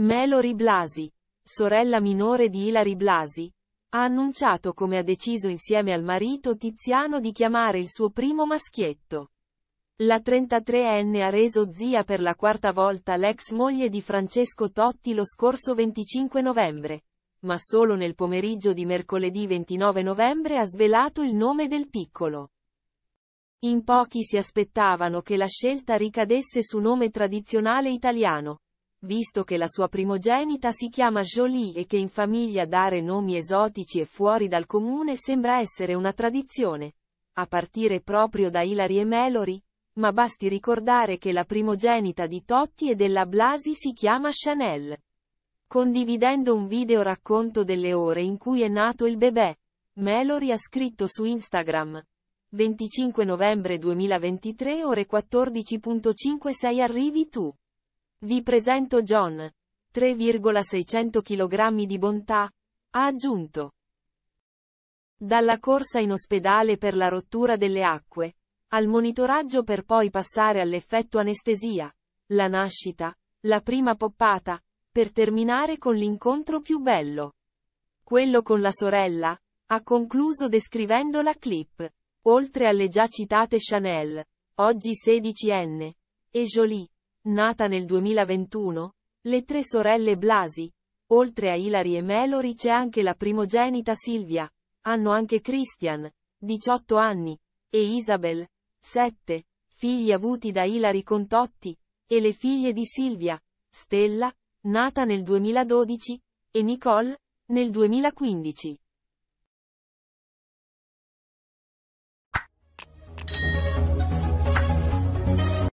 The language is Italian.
Melori Blasi, sorella minore di Ilari Blasi, ha annunciato come ha deciso insieme al marito Tiziano di chiamare il suo primo maschietto. La 33enne ha reso zia per la quarta volta l'ex moglie di Francesco Totti lo scorso 25 novembre, ma solo nel pomeriggio di mercoledì 29 novembre ha svelato il nome del piccolo. In pochi si aspettavano che la scelta ricadesse su nome tradizionale italiano, visto che la sua primogenita si chiama Jolie e che in famiglia dare nomi esotici e fuori dal comune sembra essere una tradizione, a partire proprio da Hilary e Mallory, ma basti ricordare che la primogenita di Totti e della Blasi si chiama Chanel. Condividendo un video racconto delle ore in cui è nato il bebè, Mallory ha scritto su Instagram. 25 novembre 2023 ore 14.56 arrivi tu. Vi presento John. 3,600 kg di bontà. Ha aggiunto. Dalla corsa in ospedale per la rottura delle acque, al monitoraggio per poi passare all'effetto anestesia, la nascita, la prima poppata, per terminare con l'incontro più bello. Quello con la sorella, ha concluso descrivendo la clip. Oltre alle già citate Chanel, oggi 16enne, e Jolie, nata nel 2021, le tre sorelle Blasi, oltre a Hilary e Melory c'è anche la primogenita Silvia, hanno anche Christian, 18 anni, e Isabel, 7, figli avuti da Hilary Contotti, e le figlie di Silvia, Stella, nata nel 2012, e Nicole, nel 2015.